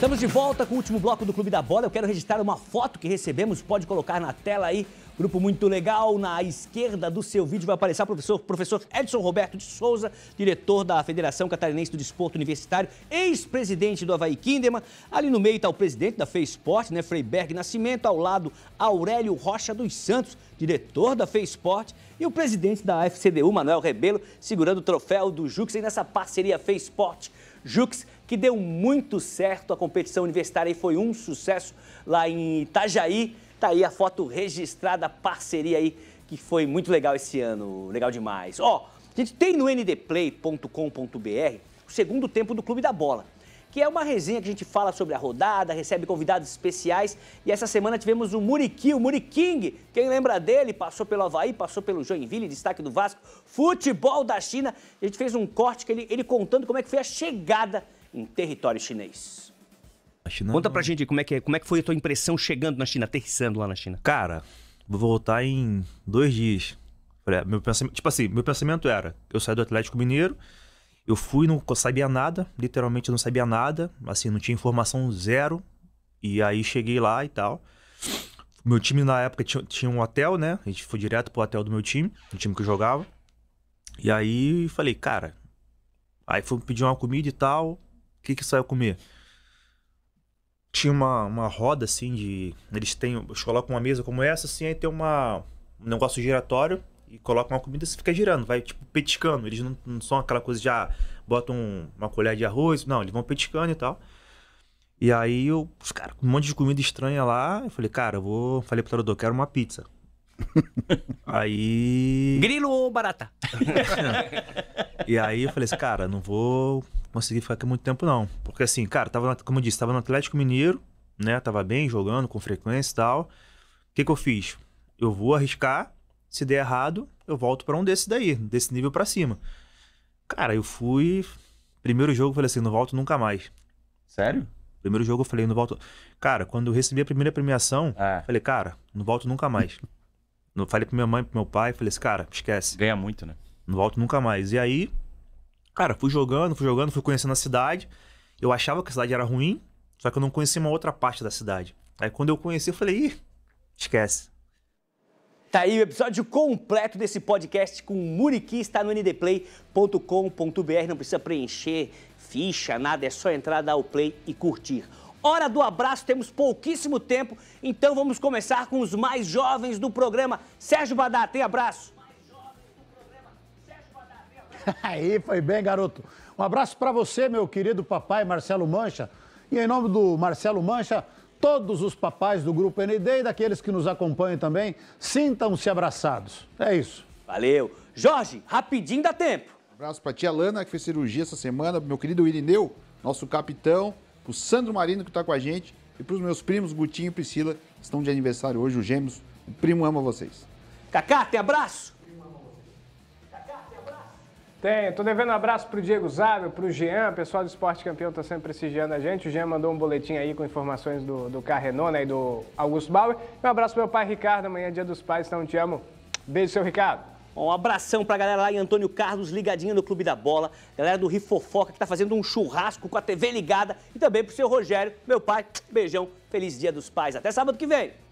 Estamos de volta com o último bloco do Clube da Bola. Eu quero registrar uma foto que recebemos. Pode colocar na tela aí. Grupo muito legal. Na esquerda do seu vídeo vai aparecer o professor, professor Edson Roberto de Souza, diretor da Federação Catarinense do Desporto Universitário, ex-presidente do Havaí Kinderman. Ali no meio está o presidente da Fê Esporte, né, Freiberg Nascimento. Ao lado, Aurélio Rocha dos Santos, diretor da Fê Esporte. E o presidente da FCDU, Manuel Rebelo, segurando o troféu do Jux e nessa parceria Fê Esporte. Jux que deu muito certo. A competição universitária foi um sucesso lá em Itajaí. Tá aí a foto registrada, a parceria aí, que foi muito legal esse ano. Legal demais. Ó, a gente tem no ndplay.com.br o segundo tempo do Clube da Bola que é uma resenha que a gente fala sobre a rodada, recebe convidados especiais. E essa semana tivemos o Muriqui, o Muriking. Quem lembra dele? Passou pelo Havaí, passou pelo Joinville, destaque do Vasco, futebol da China. A gente fez um corte que ele, ele contando como é que foi a chegada em território chinês. China Conta não... pra gente como é, que é, como é que foi a tua impressão chegando na China, aterrissando lá na China. Cara, vou voltar em dois dias. Ah, meu pensamento, tipo assim, meu pensamento era, eu saí do Atlético Mineiro, eu fui, não sabia nada, literalmente não sabia nada, assim, não tinha informação zero. E aí cheguei lá e tal. Meu time na época tinha, tinha um hotel, né? A gente foi direto pro hotel do meu time, do time que eu jogava. E aí falei, cara. Aí fui pedir uma comida e tal o que que saiu comer? Tinha uma, uma roda assim de. Eles têm. Eles colocam uma mesa como essa, assim, aí tem uma, um negócio giratório e colocam uma comida e você fica girando, vai tipo petiscando. Eles não, não são aquela coisa já ah, botam uma colher de arroz, não, eles vão petiscando e tal. E aí eu, cara, um monte de comida estranha lá. Eu falei, cara, eu vou. Falei pro Tarodô, quero uma pizza. aí. Grilo ou barata? e aí eu falei assim, cara, não vou consegui ficar aqui muito tempo, não. Porque assim, cara, tava, como eu disse, tava no Atlético Mineiro, né? Tava bem jogando, com frequência e tal. O que, que eu fiz? Eu vou arriscar, se der errado, eu volto para um desses daí, desse nível para cima. Cara, eu fui. Primeiro jogo, eu falei assim, não volto nunca mais. Sério? Primeiro jogo eu falei, não volto. Cara, quando eu recebi a primeira premiação, é. falei, cara, não volto nunca mais. falei pra minha mãe, pro meu pai, falei assim, cara, esquece. Ganha muito, né? Não volto nunca mais. E aí, Cara, fui jogando, fui jogando, fui conhecendo a cidade. Eu achava que a cidade era ruim, só que eu não conhecia uma outra parte da cidade. Aí quando eu conheci, eu falei, ih, esquece. Tá aí o episódio completo desse podcast com o Muriqui, está no ndplay.com.br. Não precisa preencher ficha, nada, é só entrar, dar o play e curtir. Hora do abraço, temos pouquíssimo tempo, então vamos começar com os mais jovens do programa. Sérgio Badá, tem abraço? Aí foi bem, garoto. Um abraço para você, meu querido papai Marcelo Mancha. E em nome do Marcelo Mancha, todos os papais do Grupo ND e daqueles que nos acompanham também, sintam-se abraçados. É isso. Valeu. Jorge, rapidinho dá tempo. Um abraço para tia Lana, que fez cirurgia essa semana, meu querido Irineu, nosso capitão, pro Sandro Marino, que tá com a gente, e pros meus primos Gutinho e Priscila, que estão de aniversário hoje, os gêmeos. O primo ama vocês. Cacá, tem abraço? Tenho, tô devendo um abraço pro Diego Zábio, pro Jean, o pessoal do Esporte Campeão tá sempre prestigiando a gente. O Jean mandou um boletim aí com informações do, do né, e do Augusto Bauer. Um abraço pro meu pai Ricardo, amanhã é dia dos pais, então te amo. Beijo, seu Ricardo. Um abração pra galera lá em Antônio Carlos, ligadinho no Clube da Bola. Galera do Rio que tá fazendo um churrasco com a TV ligada. E também pro seu Rogério, meu pai. Beijão, feliz dia dos pais. Até sábado que vem.